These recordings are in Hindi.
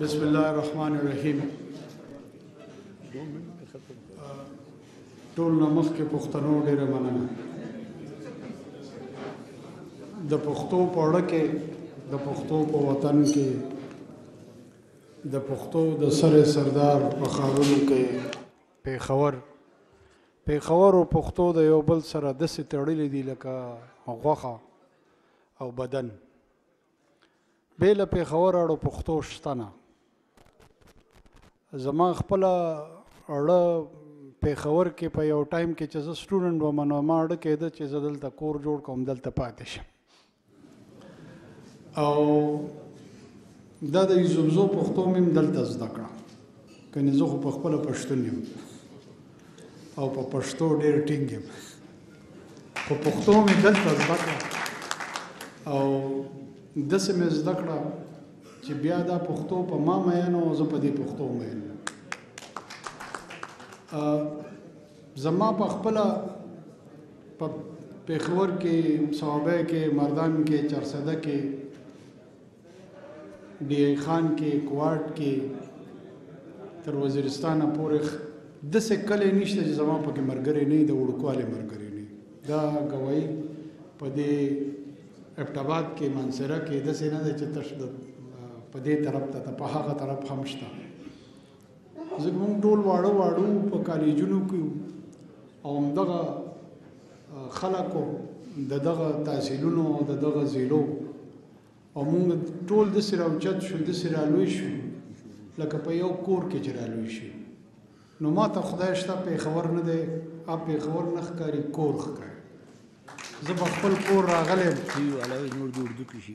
بسم الله الرحمن الرحیم ټول نمخ کې پښتنو ډېر مننه د پښتو په اړه کې د پښتو په وطن کې د پښتو د سر سردار په خاورو کې پیښور پیښور او پښتو د یو بل سره داسې تړلې دي لکه غوښه او بدن بیل په خبر اړو پښتو شتنه زما خپل اړه په خبر کې په یو ټایم کې چې زه سټوډنټ وم نو ما اړه کېده چې زه دلته کور جوړ کوم دلته پاتې شم او دا د زوبزو پښتو مم دلته زده کړم کني زه په خپل پښتون یم او په پښتو ډېر ټینګ یم په پښتو مې دلته زده کړم او دسه مې زده کړه چې بیا دا پښتو په ما مینو او زه په دې پښتو مین زما په خپل په پیښور کې صوابه کې مردان کې چرسده کې ډی خان کې کوارټ کې تر وزیرستانه پورې د څه کله نشته چې زما په کې مرګري نه د وړوکوالي مرګري نه دا غوي په دې ابټاباد کې منصره کې د سینه د چتش د پدې طرف ته په هغه طرف هم شته زموږ ټول واړو واړو په کالجونو کې او دغه خلکو د دغه تحصیلونو او د دغه زیلو او موږ ټول د سره اوچت شو د سره لوي شو لکه په یو کور کې چرالوي شو نو ما ته خدای شته په خبر نه دی اپ په خبر نه ښکاری کور ښکاری زه په خپل کور راغلی ټي وي علاوه نور دې اردو کې شي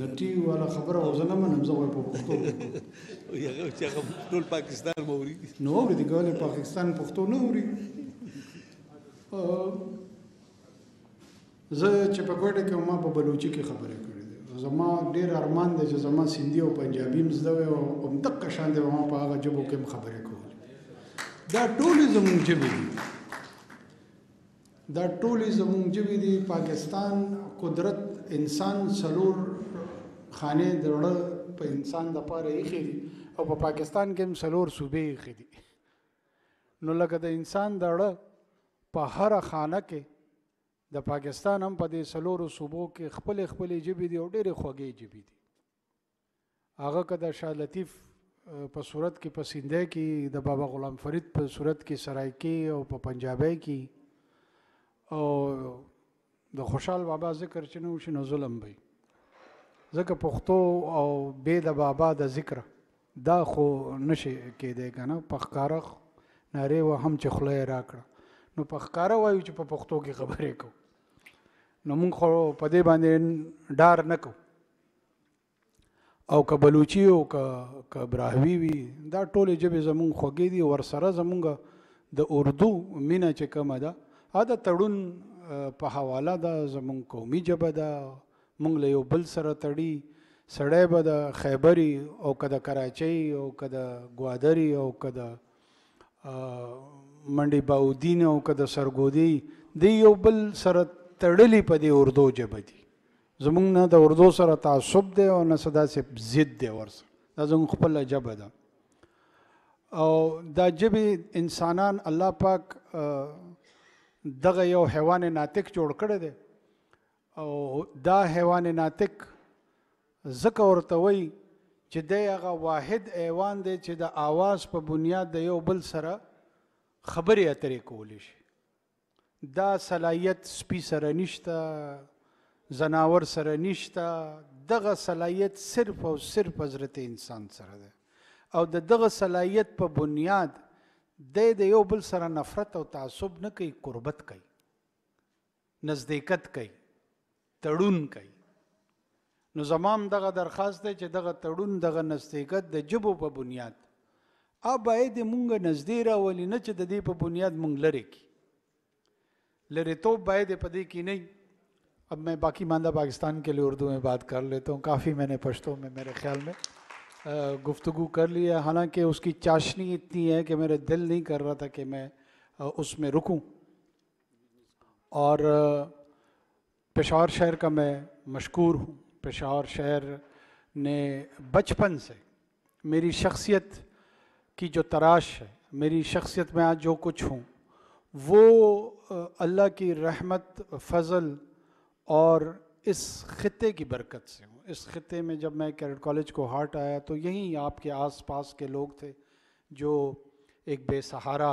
نه ټي وي والا خبره او زه نه منم زه وایي په پښتو یو چې هغه ټول پاکستان مو اوري نو اوري دي ګوله پاکستان پښتو نه اوري زه چې په کوټه کې ما په بلوچي کې خبره کړې ده زما ډېر ارمان دی چې زما سندي او پنجابي مزده وي او هم دقه شان دی ما په هغه جبو کې خبره کولې دا ټول زموږ جبې دي دا ټولې زمونږ جوی دی پاکستان قدرت انسان سلور خانه درړه په انسان د پاره یې خېدي او په پاکستان کې هم سلور صوبې خېدي نو لکه د انسان درړه په هر خانه کې د پاکستان هم په دې سلور صوبو کې خپل خپل جبي دي او ډېر خوږې جبي دي هغه کده شاه لطیف په صورت کې پسندې کې د بابا غلام فرید په صورت کې سرای کې او په پنجابۍ کې او د خوشحال بابا ذکر چې نو شنو ظلم وي ځکه پښتو او به د بابا د ذکر دا خو نشي کېدای کنه پخکاره ناره و هم چې خله راکړه نو پخکاره وایو چې په پښتو کې خبرې کو نو مونږ خو په دې باندې ډار نه کو او که بلوچي او که براهوي وي دا ټول جبه زمونږ خوګې دي ور سره زمونږ د اردو مینا چې کومه ده دا تړون په حواله دا زمونږ قومي جبه ده مونږ له یو بل سره تړي سړی به د خیبري او که د کراچۍ او که د ګوادري او که د منډي باودین او که د سرګودي د یو بل سره تړلي په دې اردو جبه دي زمونږ نه د اردو سره تعصب دی او نه صدا سي ضد دی ورسره دا زمونږ خپل جبه ده او دا جبه انسانان الله پاک دغه یو حیوان ناطق جوړ کړی دی او دا حیوان ناطق ځکه ورته وایي چې دی هغه واحد ایوان دی چې د اواز په بنیاد د یو بل سره خبرې اترې کولی شي دا صلاحیت سپی سره نشته زناور سره نشته دغه صلاحیت صرف او صرف حضرت انسان سره ده او د دغه صلاحیت په بنیاد د د یو بل سره نفرت او تعصب نه کوي قربت کوي نزدېکت کوي تړون کوي نو زمام دغه درخواست دی چې دغه تړون دغه نزدېکت د جبو په بنیاد ا باید مونږ نزدې راولي نه چې د دې په بنیاد مونږ لری کی لری تو باید په دې کې نه अब मैं बाकी मानदा पाकिस्तान के लिए उर्दू में बात कर लेता हूँ काफ़ी मैंने पश्तो में मेरे ख्याल में गुफ्तु कर लिया हालांकि उसकी चाशनी इतनी है कि मेरा दिल नहीं कर रहा था कि मैं उसमें रुकूं और पेशावर शहर का मैं मशहूर हूँ पेशावर शहर ने बचपन से मेरी शख्सियत की जो तराश है मेरी शख्सियत में आज जो कुछ हूँ वो अल्लाह की रहमत फजल और इस ख़त्े की बरकत से हूँ इस ख़त्े में जब मैं कैडेट कॉलेज को हार्ट आया तो यहीं आपके आसपास के लोग थे जो एक बेसहारा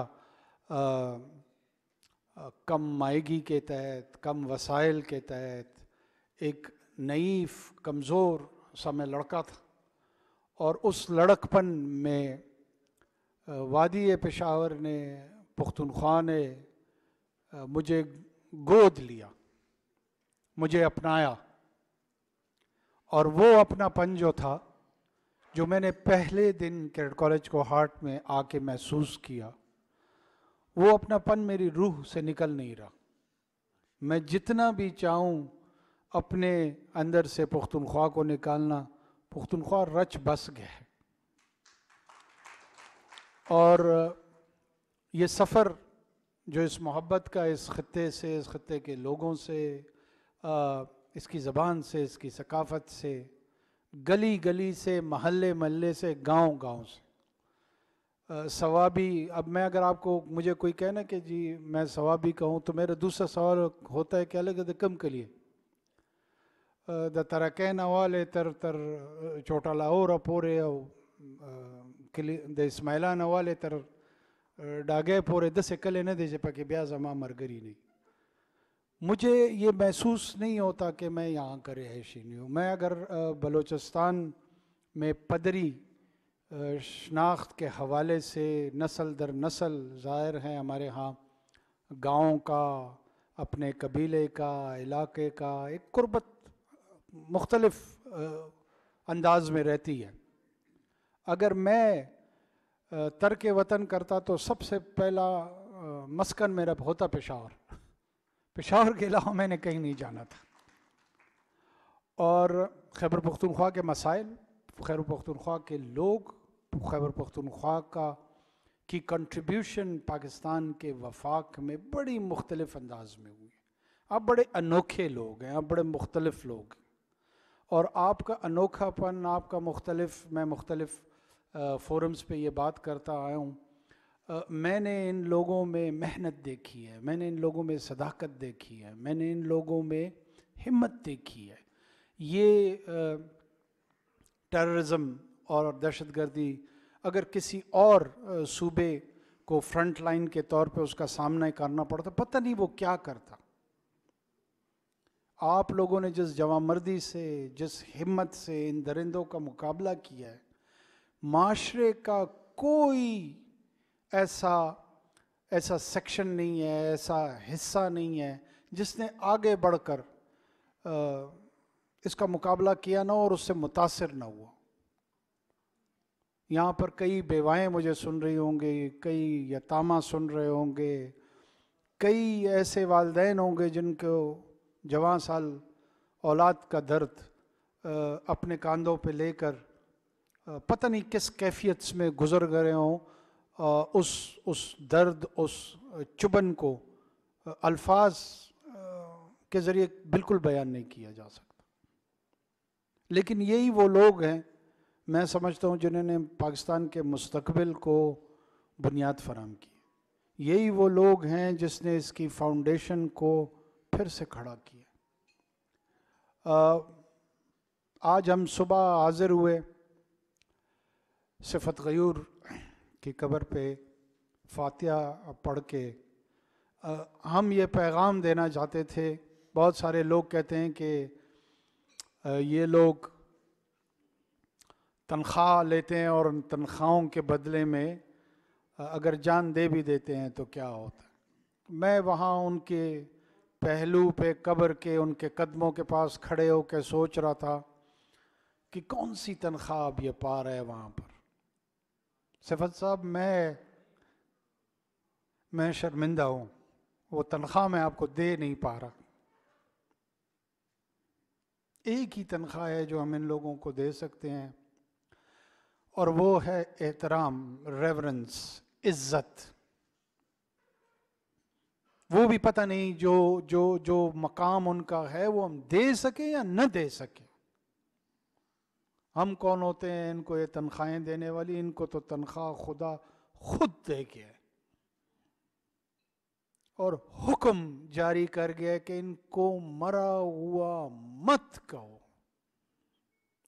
कम मायगी के तहत कम वसाइल के तहत एक नईफ कमज़ोर सा मैं लड़का था और उस लड़कपन में वादी पेशावर ने पुख्तनख्वा ने मुझे गोद लिया मुझे अपनाया और वो अपनापन जो था जो मैंने पहले दिन कैडेट कॉलेज को हार्ट में आके महसूस किया वो अपनापन मेरी रूह से निकल नहीं रहा मैं जितना भी चाहूँ अपने अंदर से पुख्तनख्वा को निकालना पुख्तनख्वा रच बस गया है और ये सफ़र जो इस मोहब्बत का इस ख़त्े से इस ख़त्े के लोगों से आ, इसकी ज़बान से इसकी सकाफ़त से गली गली से महल्ले महल्ले से गांव गांव से सवाबी अब मैं अगर आपको मुझे कोई कहे ना कि जी मैं सवाबी कहूँ तो मेरा दूसरा सवाल होता है कि अलग कम के लिए द तरा कहना वाले तर तर छोटा लाहौर अपोरे किली द इस्माइला नवाले तर डागे पोरे दस कले न दे जे पके ब्याज अमा मरगरी नहीं मुझे ये महसूस नहीं होता कि मैं यहाँ का रहायशी हूँ मैं अगर बलूचिस्तान में पदरी शनाख्त के हवाले से नस्ल दर नस्ल ज़ाहिर हैं हमारे यहाँ गाँव का अपने कबीले का इलाके का एक कुर्बत मुख्तलफ़ अंदाज में रहती है अगर मैं तर्क वतन करता तो सबसे पहला मस्कन मेरा होता पेशावर पेशावर के अलावा मैंने कहीं नहीं जाना था और खैबर पख्तनख्वा के मसाइल खैबर पख्तनख्वा के लोग खैबर पख्तनख्वा का की कंट्रीब्यूशन पाकिस्तान के वफाक में बड़ी मुख्तलिफ अंदाज में हुई आप बड़े अनोखे लोग हैं आप बड़े मुख्तलिफ लोग हैं और आपका अनोखापन आपका मुख्तलिफ मैं मुख्तलिफ फोरम्स पे ये बात करता आया हूँ मैंने इन लोगों में मेहनत देखी है मैंने इन लोगों में सदाकत देखी है मैंने इन लोगों में हिम्मत देखी है ये टेररिज्म और दहशतगर्दी अगर किसी और सूबे को फ्रंट लाइन के तौर पे उसका सामना करना पड़ता पता नहीं वो क्या करता आप लोगों ने जिस जवामर्दी से जिस हिम्मत से इन दरिंदों का मुकाबला किया है माशरे का कोई ऐसा ऐसा सेक्शन नहीं है ऐसा हिस्सा नहीं है जिसने आगे बढ़कर इसका मुकाबला किया ना और उससे मुतासर ना हुआ यहाँ पर कई बेवाएँ मुझे सुन रही होंगी कई यतामा सुन रहे होंगे कई ऐसे वालदेन होंगे जिनको जवान साल औलाद का दर्द अपने कांधों पे लेकर पता नहीं किस कैफियत में गुजर गए हों उस उस दर्द उस चुबन को अल्फाज के ज़रिए बिल्कुल बयान नहीं किया जा सकता लेकिन यही वो लोग हैं मैं समझता हूँ जिन्होंने पाकिस्तान के मुस्तबिल को बुनियाद फराम की यही वो लोग हैं जिसने इसकी फाउंडेशन को फिर से खड़ा किया आ, आज हम सुबह हाजिर हुए सिफत गयूर की कब्र पे फातिया पढ़ के हम ये पैगाम देना चाहते थे बहुत सारे लोग कहते हैं कि ये लोग तनख्वाह लेते हैं और उन तनख्वाहों के बदले में अगर जान दे भी देते हैं तो क्या होता है मैं वहाँ उनके पहलू पे कब्र के उनके कदमों के पास खड़े होकर सोच रहा था कि कौन सी तनख्वाह अब ये पा रहा है वहाँ पर सिफत साहब मैं मैं शर्मिंदा हूँ वो तनख्वाह मैं आपको दे नहीं पा रहा एक ही तनख्वाह है जो हम इन लोगों को दे सकते हैं और वो है एहतराम रेवरेंस इज्जत वो भी पता नहीं जो जो जो मकाम उनका है वो हम दे सके या न दे सके हम कौन होते हैं इनको ये तनख्वाहें देने वाली इनको तो तनख्वाह खुदा खुद दे गया और हुक्म जारी कर गया कि इनको मरा हुआ मत कहो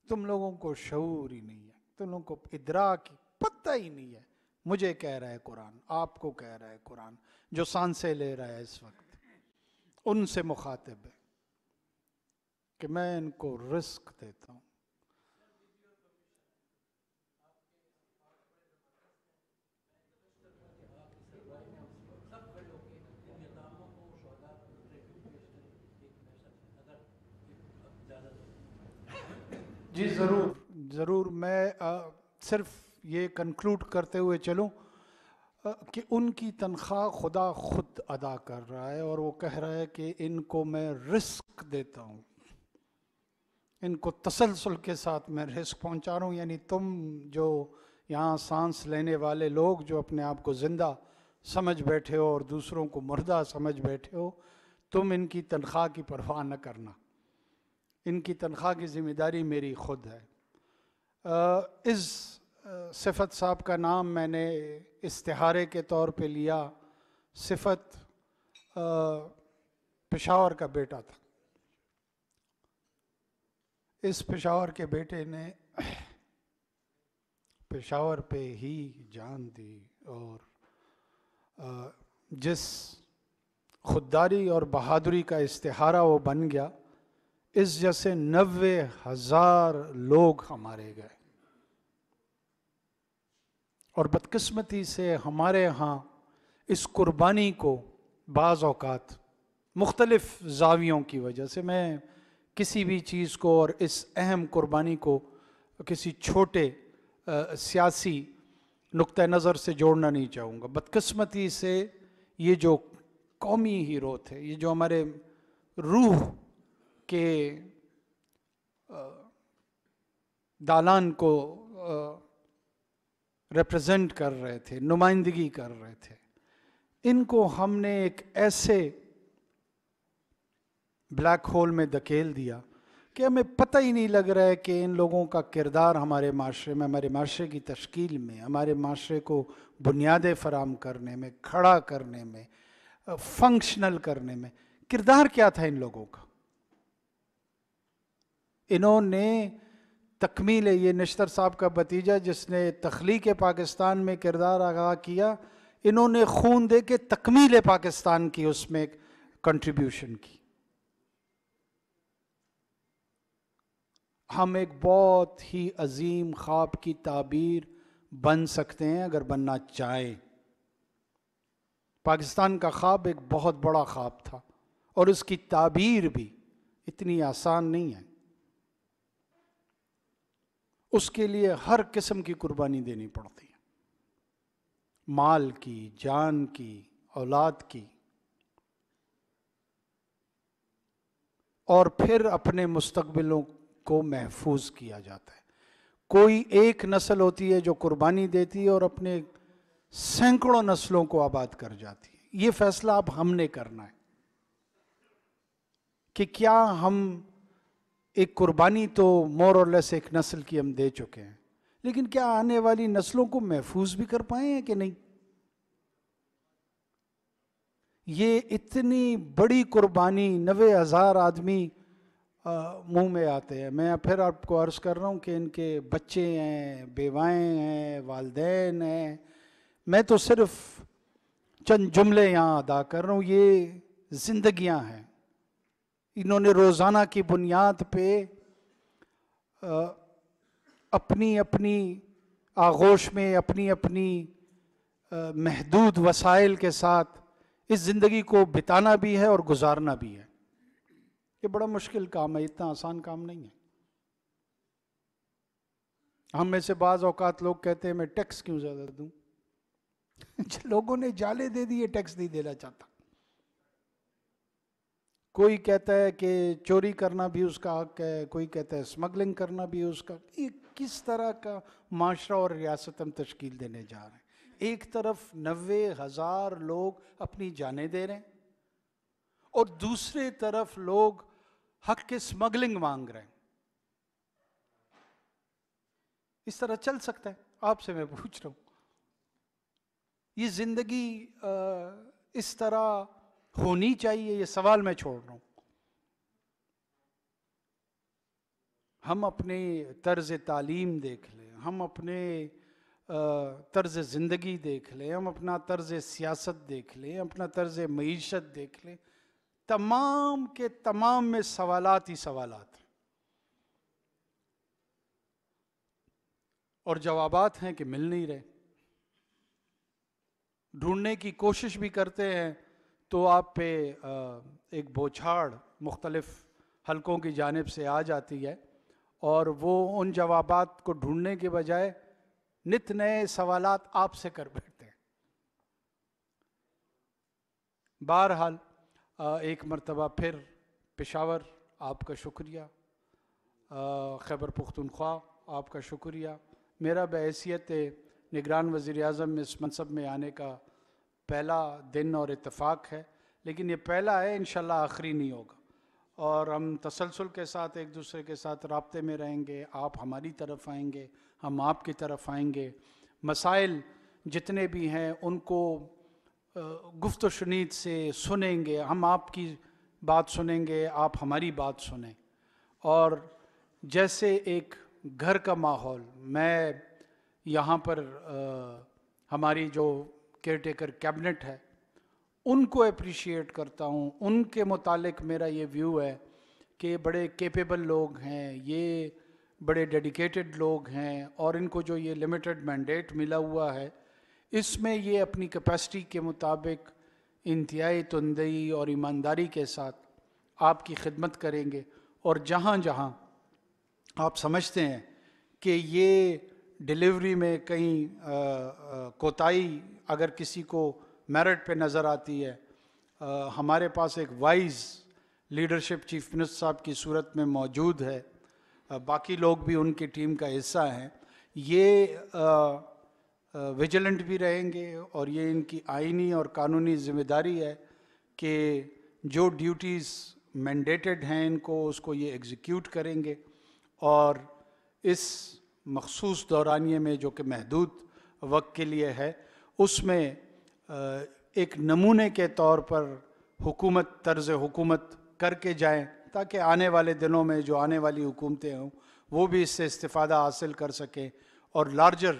तुम लोगों को शूर ही नहीं है तुम लोगों को इदरा की पता ही नहीं है मुझे कह रहा है कुरान आपको कह रहा है कुरान जो सांसे ले रहा है इस वक्त उनसे मुखातिब है कि मैं इनको रिस्क देता हूँ जी ज़रूर ज़रूर मैं आ, सिर्फ ये कंक्लूड करते हुए चलूँ कि उनकी तनख्वाह खुदा खुद अदा कर रहा है और वो कह रहा है कि इनको मैं रिस्क देता हूँ इनको तसलसल के साथ मैं रिस्क पहुँचा रहा हूँ यानी तुम जो यहाँ सांस लेने वाले लोग जो अपने आप को ज़िंदा समझ बैठे हो और दूसरों को मुर्दा समझ बैठे हो तुम इनकी तनख्वाह की परवाह न करना इनकी तनख्वाह की ज़िम्मेदारी मेरी खुद है इस सिफत साहब का नाम मैंने इस्तारे के तौर पे लिया सिफत पेशावर का बेटा था इस पेशावर के बेटे ने पेशावर पे ही जान दी और जिस खुददारी और बहादुरी का इस्तारा वो बन गया इस जैसे नबे हजार लोग हमारे गए और बदकस्मती से हमारे यहाँ इस कुर्बानी को बाज़ अवत मुख्तलफ़ जावियों की वजह से मैं किसी भी चीज़ को और इस अहम कुर्बानी को किसी छोटे आ, सियासी नुक़ नज़र से जोड़ना नहीं चाहूँगा बदकस्मती से ये जो कौमी हीरो थे ये जो हमारे रूह के दालान को रिप्रेजेंट कर रहे थे नुमाइंदगी कर रहे थे इनको हमने एक ऐसे ब्लैक होल में धकेल दिया कि हमें पता ही नहीं लग रहा है कि इन लोगों का किरदार हमारे माशरे में हमारे माशरे की तश्कील में हमारे माशरे को बुनियादें फराम करने में खड़ा करने में फंक्शनल करने में किरदार क्या था इन लोगों का इन्होंने तकमील ये नश्तर साहब का भतीजा जिसने तख्लीक पाकिस्तान में किरदार आगा किया इन्होंने खून दे के तकमील पाकिस्तान की उसमें कंट्रीब्यूशन की हम एक बहुत ही अजीम ख्वाब की ताबीर बन सकते हैं अगर बनना चाहे पाकिस्तान का ख्वाब एक बहुत बड़ा ख्वाब था और उसकी ताबीर भी इतनी आसान नहीं है उसके लिए हर किस्म की कुर्बानी देनी पड़ती है माल की जान की औलाद की और फिर अपने मुस्तबिलों को महफूज किया जाता है कोई एक नस्ल होती है जो कुर्बानी देती है और अपने सैकड़ों नस्लों को आबाद कर जाती है ये फैसला अब हमने करना है कि क्या हम एक कुर्बानी तो मोर और लेस एक नस्ल की हम दे चुके हैं लेकिन क्या आने वाली नस्लों को महफूज भी कर पाए हैं कि नहीं ये इतनी बड़ी कुर्बानी नबे हज़ार आदमी मुंह में आते हैं मैं फिर आपको अर्ज़ कर रहा हूँ कि इनके बच्चे हैं बेवाएँ हैं वालदेन हैं मैं तो सिर्फ चंद जुमले यहाँ अदा कर रहा हूँ ये ज़िंदगियाँ हैं इन्होंने रोज़ाना की बुनियाद पे अपनी अपनी आगोश में अपनी अपनी महदूद वसाइल के साथ इस ज़िंदगी को बिताना भी है और गुजारना भी है ये बड़ा मुश्किल काम है इतना आसान काम नहीं है हम में से बाज़ अवकात लोग कहते हैं मैं टैक्स क्यों ज़्यादा दूँ लोगों ने जाले दे दिए टैक्स नहीं देना चाहता कोई कहता है कि चोरी करना भी उसका हक है कोई कहता है स्मगलिंग करना भी उसका ये किस तरह का माशरा और रियासत हम तश्कील देने जा रहे हैं एक तरफ नबे हज़ार लोग अपनी जानें दे रहे हैं और दूसरे तरफ लोग हक के स्मगलिंग मांग रहे हैं इस तरह चल सकता है आपसे मैं पूछ रहा हूँ ये ज़िंदगी इस तरह होनी चाहिए ये सवाल मैं छोड़ रहा हूँ हम अपने तर्ज तालीम देख लें हम अपने तर्ज ज़िंदगी देख लें हम अपना तर्ज सियासत देख लें अपना तर्ज मीशत देख लें तमाम के तमाम में सवालात ही सवालात हैं और जवाबात हैं कि मिल नहीं रहे ढूंढने की कोशिश भी करते हैं तो आप पे एक बौछाड़ मुख्तलफ़ हलकों की जानब से आ जाती है और वो उन जवाब को ढूंढने के बजाय नित नए सवाल आपसे कर बैठते हैं बहरहाल एक मरतबा फिर पेशावर आपका शुक्रिया खैबर पुख्तनख्वा आपका शुक्रिया मेरा बहसीत निगरान वज़ी अजम इस मनसब में आने का पहला दिन और इतफाक़ है लेकिन ये पहला है इन आखिरी नहीं होगा और हम तसलसल के साथ एक दूसरे के साथ रबते में रहेंगे आप हमारी तरफ आएंगे हम आपकी तरफ आएंगे मसाइल जितने भी हैं उनको गुफ्त शनीद से सुनेंगे हम आपकी बात सुनेंगे आप हमारी बात सुने और जैसे एक घर का माहौल मैं यहाँ पर आ, हमारी जो केयरटेकर कैबिनेट है उनको अप्रिशिएट करता हूँ उनके मुतालिक मेरा ये व्यू है कि बड़े केपेबल लोग हैं ये बड़े डेडिकेटेड लोग हैं और इनको जो ये लिमिटेड मैंडेट मिला हुआ है इसमें ये अपनी कैपेसिटी के मुताबिक इंतहाई तंदई और ईमानदारी के साथ आपकी खिदमत करेंगे और जहाँ जहाँ आप समझते हैं कि ये डिलीवरी में कहीं कोताही अगर किसी को मेरिट पे नज़र आती है आ, हमारे पास एक वाइज लीडरशिप चीफ मिनिस्टर साहब की सूरत में मौजूद है आ, बाकी लोग भी उनकी टीम का हिस्सा हैं ये विजिलेंट भी रहेंगे और ये इनकी आइनी और कानूनी जिम्मेदारी है कि जो ड्यूटीज़ मैंडेटेड हैं इनको उसको ये एग्जीक्यूट करेंगे और इस मखसूस दौरानिए में जो कि महदूद वक्त के लिए है उसमें एक नमूने के तौर पर हुकूमत तर्ज हुकूमत करके जाए ताकि आने वाले दिनों में जो आने वाली हुकूमतें हों वो भी इससे इस्तादा हासिल कर सकें और लार्जर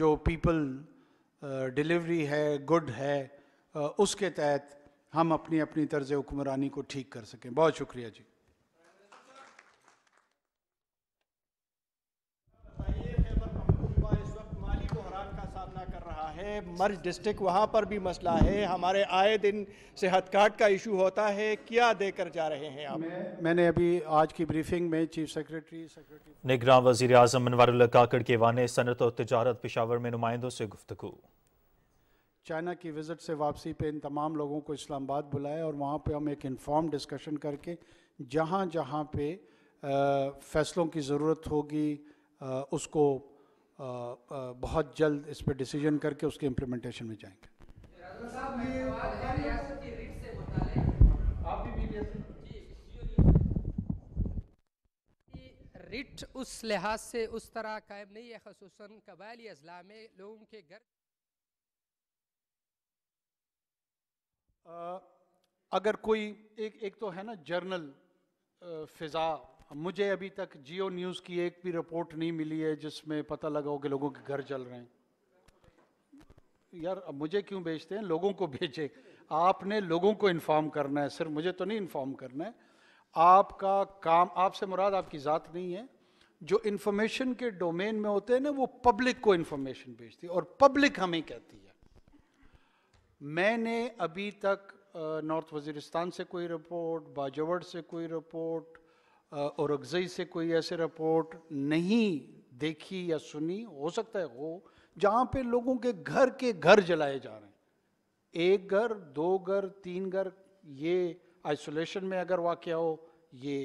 जो पीपल डिलीवरी है गुड है उसके तहत हम अपनी अपनी तर्ज हुक्मरानी को ठीक कर सकें बहुत शुक्रिया जी है मर्ज डिस्ट्रिक्ट वहाँ पर भी मसला है हमारे आए दिन सेहत कार्ड का इशू होता है क्या देकर जा रहे हैं आप मैं, मैंने अभी आज की ब्रीफिंग में चीफ सेक्रेटरी सेक्रेटरी निगरान वजी अजम अनवर काकड़ के वाने सनत और तजारत पेशावर में नुमाइंदों से गुफ्तु चाइना की विज़िट से वापसी पे इन तमाम लोगों को इस्लामाबाद बुलाया और वहाँ पे हम एक इन्फॉर्म डिस्कशन करके जहाँ जहाँ पे आ, फैसलों की ज़रूरत होगी उसको बहुत जल्द इस पर डिसीजन करके उसके इम्प्लीमेंटेशन में जाएंगे रिट उस लिहाज से उस तरह कायम नहीं है खसूस कबायली अजला में लोगों के घर अगर कोई एक एक तो है ना जर्नल फ़िज़ा मुझे अभी तक जियो न्यूज़ की एक भी रिपोर्ट नहीं मिली है जिसमें पता लगा हो कि लोगों के घर जल रहे हैं यार अब मुझे क्यों भेजते हैं लोगों को भेजे आपने लोगों को इन्फॉर्म करना है सिर्फ मुझे तो नहीं इन्फॉर्म करना है आपका काम आपसे मुराद आपकी ज़ात नहीं है जो इन्फॉर्मेशन के डोमेन में होते हैं ना वो पब्लिक को इन्फॉर्मेशन भेजती है और पब्लिक हमें कहती है मैंने अभी तक नॉर्थ वजीरिस्तान से कोई रिपोर्ट बाजवड़ से कोई रिपोर्ट और अगजई से कोई ऐसे रिपोर्ट नहीं देखी या सुनी हो सकता है हो जहाँ पे लोगों के घर के घर जलाए जा रहे हैं एक घर दो घर तीन घर ये आइसोलेशन में अगर वाक़ हो ये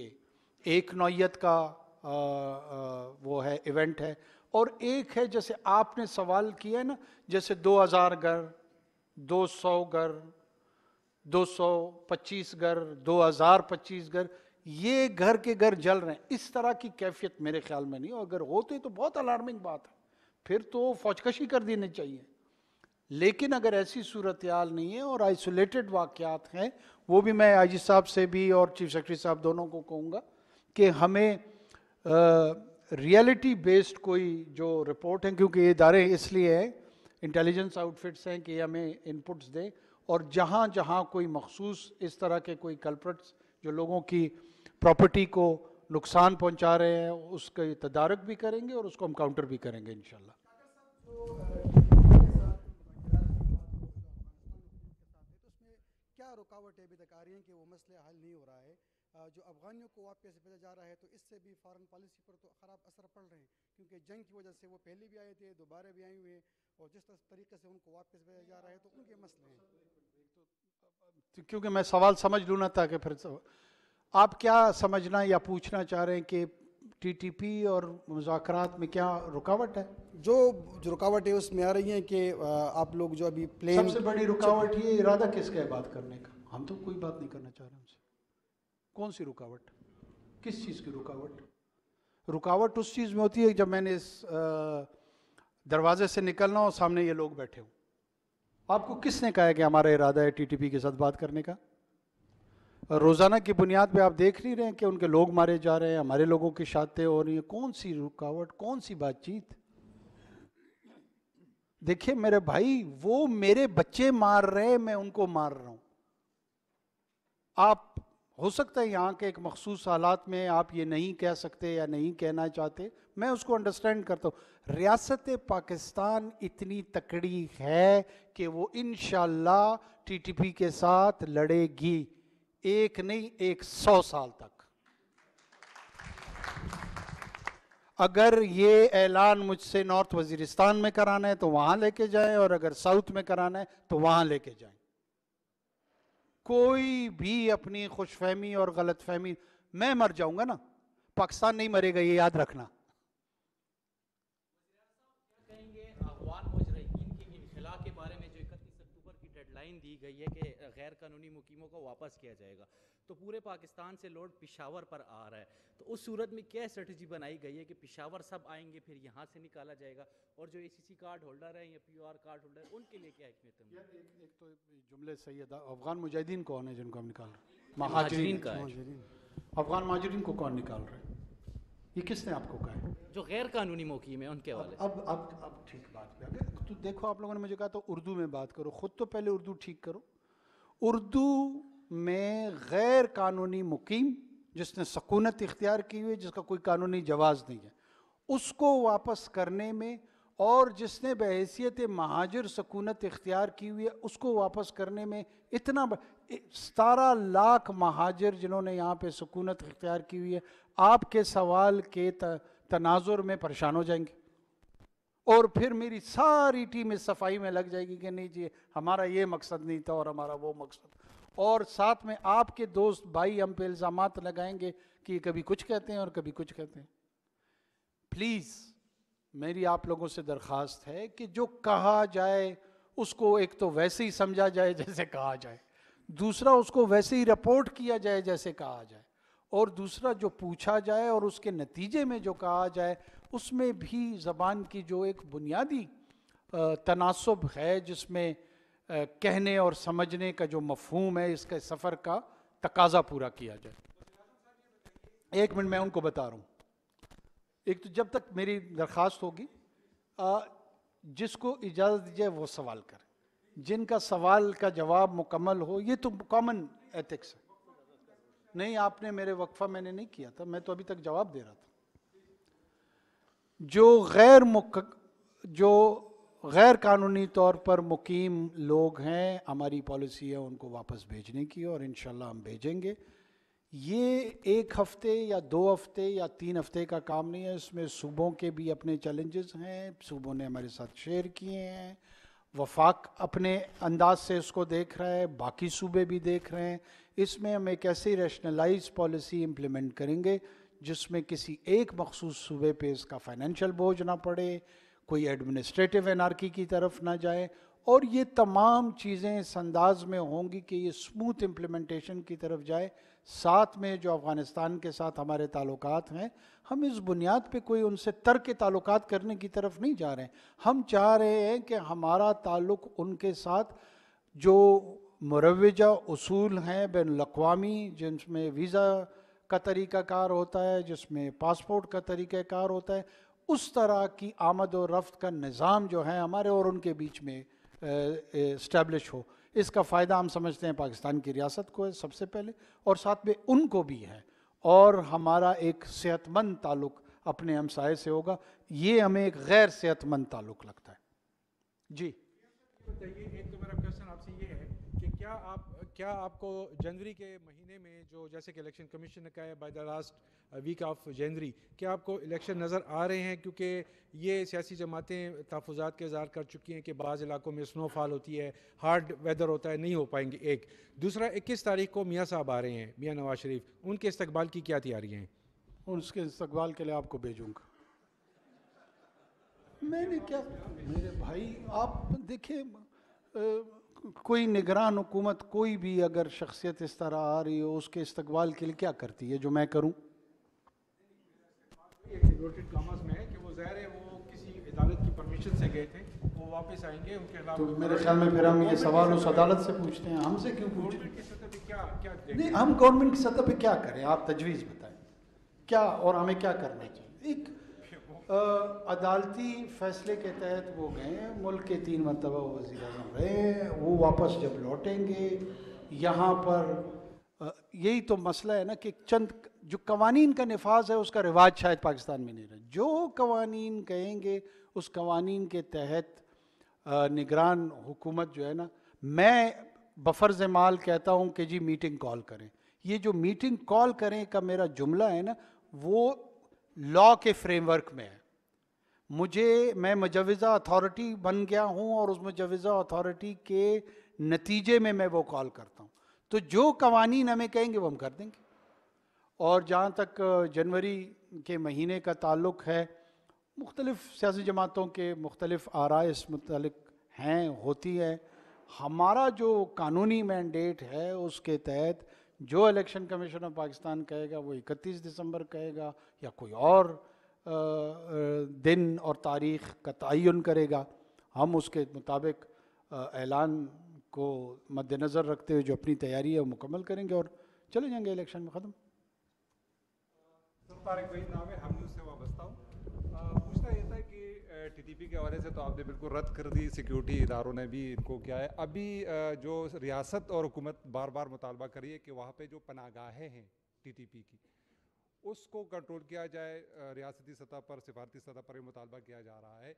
एक नोयत का आ, आ, वो है इवेंट है और एक है जैसे आपने सवाल किया है ना जैसे 2000 घर 200 घर 225 घर 2025 घर ये घर के घर जल रहे हैं इस तरह की कैफियत मेरे ख्याल में नहीं अगर होते तो बहुत अलार्मिंग बात है फिर तो फौजकशी कर देनी चाहिए लेकिन अगर ऐसी सूरत हाल नहीं है और आइसोलेटेड वाक़ात हैं वो भी मैं आई जी साहब से भी और चीफ सेक्रेटरी साहब दोनों को कहूँगा कि हमें रियलिटी बेस्ड कोई जो रिपोर्ट है क्योंकि ये इदारे इसलिए हैं इंटेलिजेंस आउटफिट्स हैं कि हमें इनपुट्स दें और जहाँ जहाँ कोई मखसूस इस तरह के कोई कल्प्रट्स जो लोगों की प्रॉपर्टी को नुकसान पहुँचा रहे हैं उसके तदारक भी करेंगे और उसको हम काउंटर भी करेंगे इन क्या रुकावट अभी तक आ रही है कि वो मसले हल नहीं हो रहा है जो अफगानियों को वापस भेजा जा रहा है तो इससे भी फॉरेन पॉलिसी पर तो ख़राब असर पड़ रहे हैं क्योंकि जंग की वजह से वो पहले भी आए थे दोबारा भी आए हुए हैं और जिस तरीके से उनको वापस भेजा जा रहा है तो उनके मसले हैं तो क्योंकि मैं सवाल समझ लूँ ना था कि फिर आप क्या समझना या पूछना चाह रहे हैं कि टीटीपी और मुजात में क्या रुकावट है जो जो है उसमें आ रही है कि आप लोग जो अभी प्लेन सबसे बड़ी रुकावट ये इरादा किसका है बात करने का हम तो कोई बात नहीं करना चाह रहे उनसे कौन सी रुकावट किस चीज़ की रुकावट रुकावट उस चीज़ में होती है जब मैंने इस दरवाजे से निकलना और सामने ये लोग बैठे हों आपको किसने कहा है कि हमारा इरादा है टीटीपी के साथ बात करने का रोज़ाना की बुनियाद पे आप देख नहीं रहे हैं कि उनके लोग मारे जा रहे हैं हमारे लोगों की शातें हो रही हैं कौन सी रुकावट कौन सी बातचीत देखिए मेरे भाई वो मेरे बच्चे मार रहे हैं मैं उनको मार रहा हूं आप हो सकता है यहाँ के एक मखसूस हालात में आप ये नहीं कह सकते या नहीं कहना चाहते मैं उसको अंडरस्टैंड करता हूँ रियासत पाकिस्तान इतनी तकड़ी है कि वो इन टीटीपी के साथ लड़ेगी एक नहीं एक सौ साल तक अगर ये ऐलान मुझसे नॉर्थ वजीरिस्तान में कराना है तो वहाँ लेके जाएं और अगर साउथ में कराना है तो वहाँ लेके जाएं कोई भी अपनी खुशफहमी और गलतफहमी मैं मर जाऊंगा ना पाकिस्तान नहीं मरेगा ये याद रखना दी गई है कि गैर कानूनी मुकीमों को वापस किया जाएगा तो पूरे पाकिस्तान से लोड पिशावर पर आ रहा है तो उस सूरत में क्या स्ट्रेटजी बनाई गई है कि पिशावर सब आएंगे फिर यहाँ से निकाला जाएगा और जो ए कार्ड होल्डर है या पी कार्ड होल्डर उनके लिए क्या अहमियत है एक, तो जुमले सही है अफगान मुजाहिदीन कौन है जिनको हम निकाल महाजरीन का अफगान महाजरीन को कौन निकाल रहे हैं ये किसने आपको कहा है जो गैर कानूनी मौकी में उनके वाले अब अब अब ठीक बात पे अगर तो देखो आप लोगों ने मुझे कहा तो उर्दू में बात करो खुद तो पहले उर्दू ठीक करो उर्दू में गैर कानूनी मुकीम जिसने सकूनत इख्तियार की हुई जिसका कोई कानूनी जवाज़ नहीं है उसको वापस करने में और जिसने बहसीत महाजर सकूनत इख्तियार की हुई है उसको वापस करने में इतना सतारह लाख महाजर जिन्होंने यहाँ पे सकूनत इख्तियार की हुई है आपके सवाल के तनाजुर में परेशान हो जाएंगे और फिर मेरी सारी टीम इस सफाई में लग जाएगी कि नहीं जी हमारा ये मकसद नहीं था और हमारा वो मकसद और साथ में आपके दोस्त भाई हम पे इल्ज़ाम लगाएंगे कि कभी कुछ कहते हैं और कभी कुछ कहते हैं प्लीज़ मेरी आप लोगों से दरखास्त है कि जो कहा जाए उसको एक तो वैसे ही समझा जाए जैसे कहा जाए दूसरा उसको वैसे ही रिपोर्ट किया जाए जैसे कहा जाए और दूसरा जो पूछा जाए और उसके नतीजे में जो कहा जाए उसमें भी ज़बान की जो एक बुनियादी तनासब है जिसमें कहने और समझने का जो मफहूम है इसके सफ़र का तकाजा पूरा किया जाए एक मिनट मैं उनको बता रहा हूँ एक तो जब तक मेरी दरख्वास्त होगी जिसको इजाज़त दी जाए वो सवाल करें जिनका सवाल का जवाब मुकम्मल हो ये तो कॉमन एथिक्स है नहीं आपने मेरे वक्फा मैंने नहीं किया था मैं तो अभी तक जवाब दे रहा था जो गैर मुक जो गैर कानूनी तौर पर मुकीम लोग हैं हमारी पॉलिसी है उनको वापस भेजने की और इन हम भेजेंगे ये एक हफ्ते या दो हफ्ते या तीन हफ्ते का काम नहीं है इसमें सूबों के भी अपने चैलेंजेस हैं सूबों ने हमारे साथ शेयर किए हैं वफाक अपने अंदाज से इसको देख रहा है बाकी सूबे भी देख रहे हैं इसमें हम एक ऐसी रैशनलाइज पॉलिसी इम्प्लीमेंट करेंगे जिसमें किसी एक मखसूस सूबे पे इसका फाइनेंशियल बोझ ना पड़े कोई एडमिनिस्ट्रेटिव एनार्की की तरफ ना जाए और ये तमाम चीज़ें इस अंदाज में होंगी कि ये स्मूथ इम्प्लीमेंटेशन की तरफ जाए साथ में जो अफ़गानिस्तान के साथ हमारे ताल्लुक हैं हम इस बुनियाद पे कोई उनसे तर के ताल्लुक करने की तरफ नहीं जा रहे हैं हम चाह रहे हैं कि हमारा ताल्लुक उनके साथ जो मुरवजा असूल हैं बैन अवी जिसमें वीज़ा का तरीक़ाकार होता है जिसमें पासपोर्ट का तरीक़ाकार होता है उस तरह की आमद और रफ्त का निज़ाम जो है हमारे और उनके बीच में इस्टेब्लिश हो इसका फ़ायदा हम समझते हैं पाकिस्तान की रियासत को है सबसे पहले और साथ में उनको भी है और हमारा एक सेहतमंद ताल्लुक अपने हमसाय से होगा ये हमें एक गैर सेहतमंद ताल्लुक लगता है जी बताइए तो एक तो मेरा क्वेश्चन आपसे ये है कि क्या आप क्या आपको जनवरी के महीने में जो जैसे कि इलेक्शन कमीशन ने कहा है by the last week of January क्या आपको इलेक्शन नज़र आ रहे हैं क्योंकि ये सियासी जमातें तहफात का इजहार कर चुकी हैं कि बाज़ इलाकों में स्नोफॉल होती है हार्ड वेदर होता है नहीं हो पाएंगे एक दूसरा इक्कीस तारीख को मियाँ साहब आ रहे हैं मियाँ नवाज शरीफ उनके इस्तबाल की क्या तैयारियाँ हैं उसके इस्तबाल के लिए आपको भेजूँगा मैंने क्या मेरे भाई आप देखें कोई निगरान हुकूमत कोई भी अगर शख्सियत इस तरह आ रही हो उसके इस्तकबाल के लिए क्या करती है जो मैं करूँ तो मेरे ख्याल में फिर हम ये सवाल उस अदालत से पूछते हैं हमसे क्यों पूछ नहीं हम गवर्नमेंट की सतह पे क्या करें आप तजवीज़ बताएं क्या और हमें क्या करना चाहिए एक अदालती फैसले के तहत वो गए हैं मुल्क के तीन मरतबा वजी अजम रहे हैं वो वापस जब लौटेंगे यहाँ पर यही तो मसला है ना कि चंद जो कवानीन का नफाज है उसका रिवाज शायद पाकिस्तान में नहीं रहा जो कवानीन कहेंगे उस कवानीन के तहत निगरान हुकूमत जो है ना मैं बफर माल कहता हूँ कि जी मीटिंग कॉल करें ये जो मीटिंग कॉल करें का मेरा जुमला है ना वो लॉ के फ्रेमवर्क में है मुझे मैं मुजवज़ा अथॉरिटी बन गया हूँ और उस मुजवज़ा अथॉरिटी के नतीजे में मैं वो कॉल करता हूँ तो जो कवानीन हमें कहेंगे वो हम कर देंगे और जहाँ तक जनवरी के महीने का ताल्लुक है मुख्तलिफ सियासी जमातों के मुख्तलिफ आरा इस मुतल हैं होती है हमारा जो कानूनी मैंडेट है उसके तहत जो इलेक्शन कमीशन ऑफ पाकिस्तान कहेगा वो 31 दिसंबर कहेगा या कोई और दिन और तारीख का तयन करेगा हम उसके मुताबिक ऐलान को मद्दनज़र रखते हुए जो अपनी तैयारी है वो मुकम्मल करेंगे और चले जाएंगे इलेक्शन में ख़त्म टीटीपी के हवाले से तो आपने बिल्कुल रद्द कर दी सिक्योरिटी इदारों ने भी इनको क्या है अभी जो रियासत और हुकूमत बार बार मुतालबा करी है कि वहाँ पर जो पनागाहें हैं टीटीपी की उसको कंट्रोल किया जाए रियासती सतह पर सिफारती सतह पर भी मुतालबा किया जा रहा है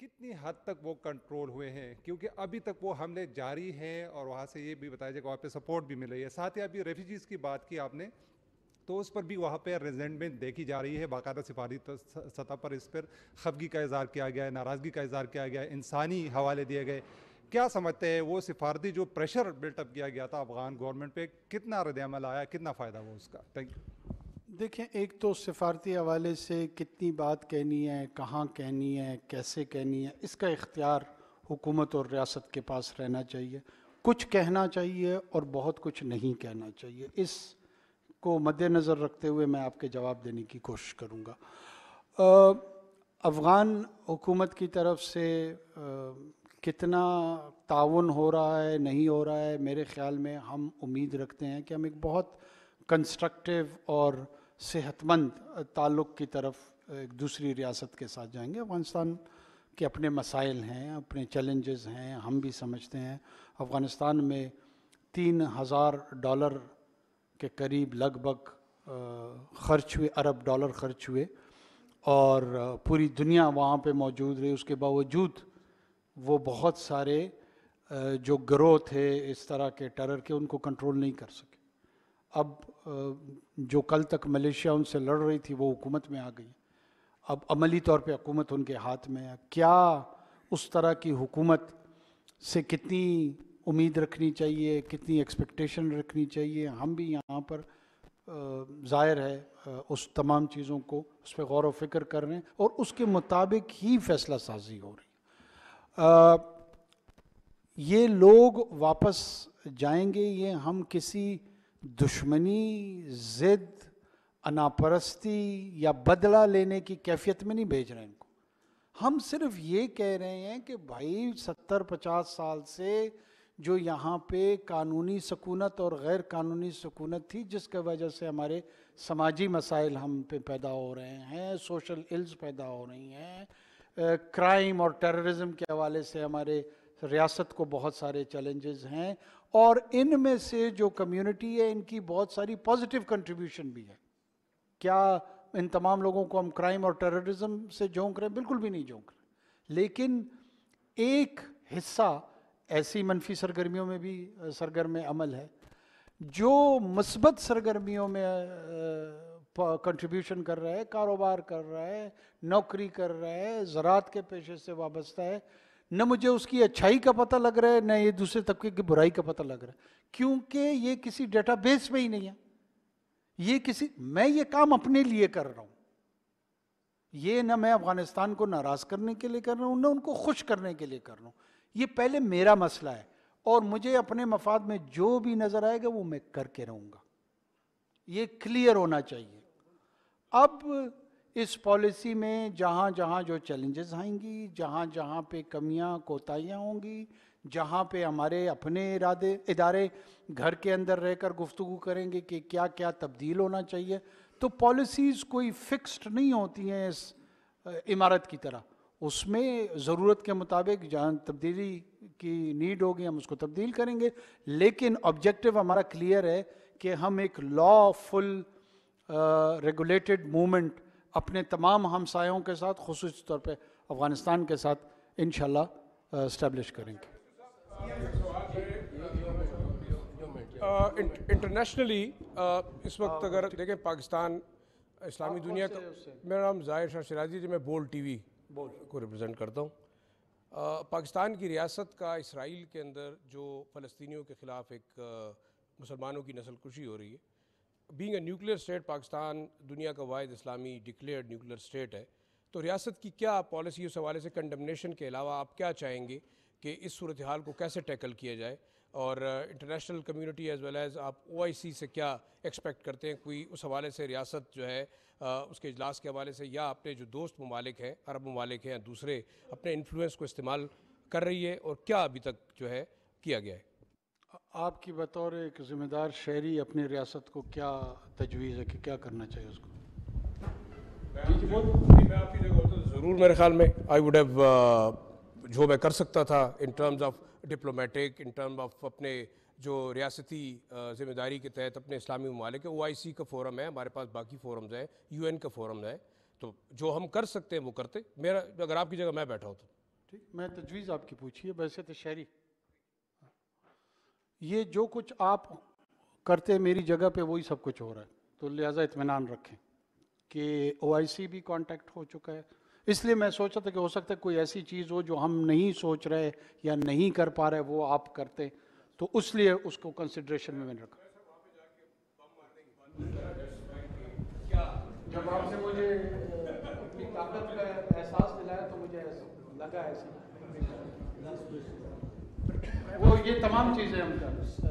कितनी हद तक वो कंट्रोल हुए हैं क्योंकि अभी तक वो हमले जारी हैं और वहाँ से ये भी बताया जाए कि वहाँ पे सपोर्ट भी मिल रही है साथ ही अभी रेफ्यूजीज़ की बात की आपने तो उस पर भी वहाँ पर रेजेंटमेंट देखी जा रही है बाकायदा सिफारी सतह पर इस पर खफगी का इजहार किया गया है नाराज़गी का इजहार किया गया है इंसानी हवाले दिए गए क्या समझते हैं वो सिफारती जो प्रेशर बिल्टअप किया गया था अफगान गवर्नमेंट पर कितना रदल आया कितना फ़ायदा हुआ उसका थैंक यू देखें एक तो सिफारती हवाले से कितनी बात कहनी है कहाँ कहनी है कैसे कहनी है इसका इख्तियार हुकूमत और रियासत के पास रहना चाहिए कुछ कहना चाहिए और बहुत कुछ नहीं कहना चाहिए इस को मद्देनज़र रखते हुए मैं आपके जवाब देने की कोशिश करूँगा अफ़गान हुकूमत की तरफ से आ, कितना ताउन हो रहा है नहीं हो रहा है मेरे ख़्याल में हम उम्मीद रखते हैं कि हम एक बहुत कंस्ट्रक्टिव और सेहतमंद ताल्लुक़ की तरफ एक दूसरी रियासत के साथ जाएंगे अफ़गानिस्तान के अपने मसाइल हैं अपने चैलेंजेस हैं हम भी समझते हैं अफ़गानिस्तान में तीन हज़ार डॉलर के करीब लगभग खर्च हुए अरब डॉलर खर्च हुए और पूरी दुनिया वहाँ पे मौजूद रही उसके बावजूद वो बहुत सारे जो ग्रोह थे इस तरह के टेरर के उनको कंट्रोल नहीं कर सके अब जो कल तक मलेशिया उनसे लड़ रही थी वो हुकूमत में आ गई अब अमली तौर पे हुकूमत उनके हाथ में है क्या उस तरह की हुकूमत से कितनी उम्मीद रखनी चाहिए कितनी एक्सपेक्टेशन रखनी चाहिए हम भी यहाँ पर ज़ाहिर है उस तमाम चीज़ों को उस पर गौर व फिक्र कर रहे हैं और उसके मुताबिक ही फैसला साजी हो रही है ये लोग वापस जाएंगे ये हम किसी दुश्मनी ज़िद अनापरस्ती या बदला लेने की कैफियत में नहीं भेज रहे हैं इनको हम सिर्फ ये कह रहे हैं कि भाई सत्तर पचास साल से जो यहाँ पे कानूनी सकूनत और गैर कानूनी सकूनत थी जिसके वजह से हमारे समाजी मसाइल हम पे पैदा हो रहे हैं सोशल इल्स पैदा हो रही हैं क्राइम और टेररिज्म के हवाले से हमारे रियासत को बहुत सारे चैलेंजेस हैं और इन में से जो कम्युनिटी है इनकी बहुत सारी पॉजिटिव कंट्रीब्यूशन भी है क्या इन तमाम लोगों को हम क्राइम और टेररिज्म से झोंक रहे हैं बिल्कुल भी नहीं झोंक रहे लेकिन एक हिस्सा ऐसी मनफी सरगर्मियों में भी सरगर्म अमल है जो मस्बत सरगर्मियों में कंट्रीब्यूशन कर रहा है कारोबार कर रहा है नौकरी कर रहा है ज़रात के पेशे से वाबस्ता है न मुझे उसकी अच्छाई का पता लग रहा है न ये दूसरे तबके की बुराई का पता लग रहा है क्योंकि ये किसी डेटाबेस में ही नहीं है ये किसी मैं ये काम अपने लिए कर रहा हूँ ये ना मैं अफगानिस्तान को नाराज़ करने के लिए कर रहा हूँ ना उनको खुश करने के लिए कर रहा हूँ ये पहले मेरा मसला है और मुझे अपने मफाद में जो भी नज़र आएगा वो मैं करके रहूँगा ये क्लियर होना चाहिए अब इस पॉलिसी में जहाँ जहाँ जो चैलेंजेस आएंगी जहाँ जहाँ पे कमियाँ कोताहियाँ होंगी जहाँ पे हमारे अपने इरादे इदारे घर के अंदर रहकर गुफ्तु करेंगे कि क्या क्या तब्दील होना चाहिए तो पॉलिसीज़ कोई फिक्स्ड नहीं होती हैं इस इमारत की तरह उसमें ज़रूरत के मुताबिक जहाँ तब्दीली की नीड होगी हम उसको तब्दील करेंगे लेकिन ऑब्जेक्टिव हमारा क्लियर है कि हम एक लॉफुल रेगुलेटेड मूवमेंट अपने तमाम हमसायों के साथ खसूस तौर पर अफ़गानिस्तान के साथ इन शब्लिश uh, करेंगे इंटरनेशनली uh, uh, इस वक्त अगर देखें पाकिस्तान इस्लामी दुनिया का तो मेरा नाम जाहिर शाह शराजी जी मैं बोल टीवी बोल को रिप्रेजेंट करता हूँ पाकिस्तान की रियासत का इसराइल के अंदर जो फ़लस्तियों के ख़िलाफ़ एक मुसलमानों की नस्ल कुशी हो रही है being a nuclear state Pakistan दुनिया का वाद इस्लामी डिक्लेयर न्यूक्लियर स्टेट है तो रियासत की क्या पॉलिसी उस हवाले से कंडमनेशन के अलावा आप क्या चाहेंगे कि इस सूरत हाल को कैसे टैकल किया जाए और international community as well as आप ओ आई सी से क्या एक्सपेक्ट करते हैं कोई उस हवाले से रियासत जो है आ, uh, उसके इजलास के हवाले से या अपने जो दोस्त ममालिक हैं अरब ममालिक हैं दूसरे अपने इन्फ्लुएंस को इस्तेमाल कर रही है और क्या अभी तक जो है किया गया है आपकी बतौर एक ज़िम्मेदार शहरी अपनी रियासत को क्या तजवीज़ है कि क्या करना चाहिए उसको मैं आपकी जगह ज़रूर तो मेरे ख्याल में आई वुड हैव जो मैं कर सकता था in terms of diplomatic in term of अपने जो रियासती जिम्मेदारी के तहत अपने इस्लामी ममालिक ओ आई सी का फोरम है हमारे पास बाकी फोरम्स हैं यू एन का फोरम है तो जो हम कर सकते हैं वो करते मेरा अगर आपकी जगह मैं बैठा तो ठीक मैं तजवीज़ आपकी पूछिए तो शहरी ये जो कुछ आप करते मेरी जगह पे वही सब कुछ हो रहा है तो लिहाजा इतमान रखें कि ओ आई सी भी कॉन्टेक्ट हो चुका है इसलिए मैं सोचा था कि हो सकता है कोई ऐसी चीज़ हो जो हम नहीं सोच रहे या नहीं कर पा रहे वो आप करते तो उस लिए उसको कंसिड्रेशन में मैंने रखा जब आपने मुझे अपनी ताकत का एहसास दिलाया तो मुझे लगा ऐसा वो ये तमाम चीज़ें हम कर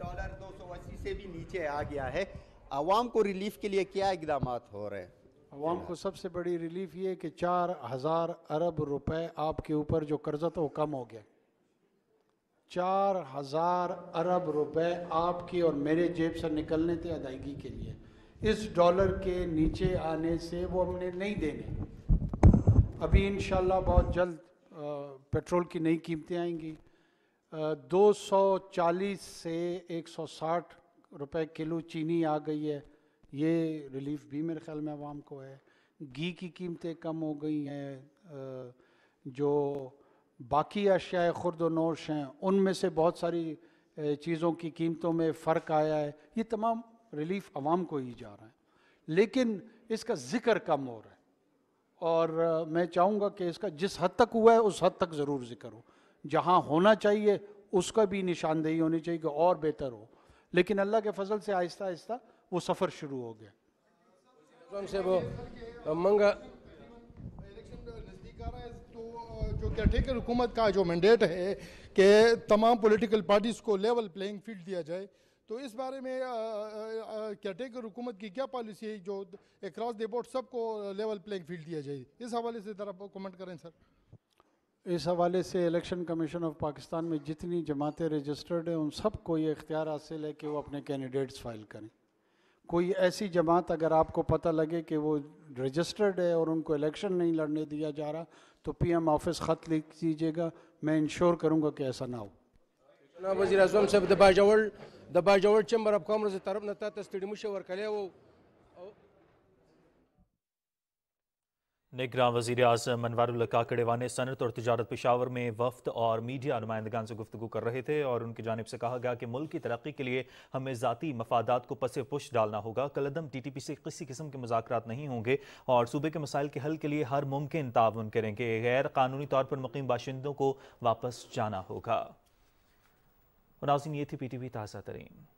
डॉलर दो सौ अस्सी से भी नीचे आ गया है आवाम को रिलीफ के लिए क्या इकदाम हो रहे हैं आवाम को सबसे बड़ी रिलीफ ये कि चार हज़ार अरब रुपए आपके ऊपर जो कर्जा था तो वो कम हो गया चार हज़ार अरब रुपए आपकी और मेरे जेब से निकलने थे अदायगी के लिए इस डॉलर के नीचे आने से वो हमने नहीं देने अभी इन बहुत जल्द पेट्रोल की नई कीमतें आएंगी दो सौ चालीस से एक सौ साठ रुपए किलो चीनी आ गई है ये रिलीफ भी मेरे ख्याल में आवाम को है घी की कीमतें कम हो गई हैं जो बाकी अशियाए खुर्द नोश हैं उनमें से बहुत सारी चीज़ों की कीमतों में फ़र्क आया है ये तमाम रिलीफ आवाम को ही जा रहा है लेकिन इसका ज़िक्र कम हो रहा है और मैं चाहूँगा कि इसका जिस हद तक हुआ है उस हद तक ज़रूर ज़िक्र हो जहाँ होना चाहिए उसका भी निशानदेही होनी चाहिए कि और बेहतर हो लेकिन अल्लाह के फजल से आहिस्ता आहिस्ता वो सफ़र शुरू हो गया से वो मंगा जो क्या ठीक है हुकूमत का जो मैंडेट है कि तमाम पॉलिटिकल पार्टीज़ को लेवल प्लेइंग फील्ड दिया जाए तो इस बारे में है हुकूमत की क्या पॉलिसी है जो एक द बोर्ड सबको लेवल प्लेइंग फील्ड दिया जाए इस हवाले से ज़रा कमेंट करें सर इस हवाले से इलेक्शन कमीशन ऑफ पाकिस्तान में जितनी जमातें रजिस्टर्ड हैं उन सब को ये इख्तियार हासिल है कि वो अपने कैंडिडेट्स फाइल करें कोई ऐसी जमात अगर आपको पता लगे कि वो रजिस्टर्ड है और उनको इलेक्शन नहीं लड़ने दिया जा रहा तो पीएम ऑफिस ख़त लिख दीजिएगा मैं इंश्योर करूँगा कि ऐसा ना हो वजी अजम साहब दबाजावल दबाजावल चैम्बर ऑफ कॉमर्स तरफ नता मुशवर करे वो निगरान वजीर अजम अनवारुल्ला काकड़ेवा ने सनत और तजारत पेशावर में वफद और मीडिया नुमाइंदगान से गुफ्तु कर रहे थे और उनकी जानब से कहा गया कि मुल्क की तरक्की के लिए हमें जतीी मफादात को पसे पुश डालना होगा कलदम टी टी पी से किसी किस्म के मुजाकर नहीं होंगे और सूबे के मसाइल के हल के लिए हर मुमकिन ताउन करेंगे गैर कानूनी तौर पर मुकीम बाशिंदों को वापस जाना होगा ये थी पी टी वी ताज़ा तरीन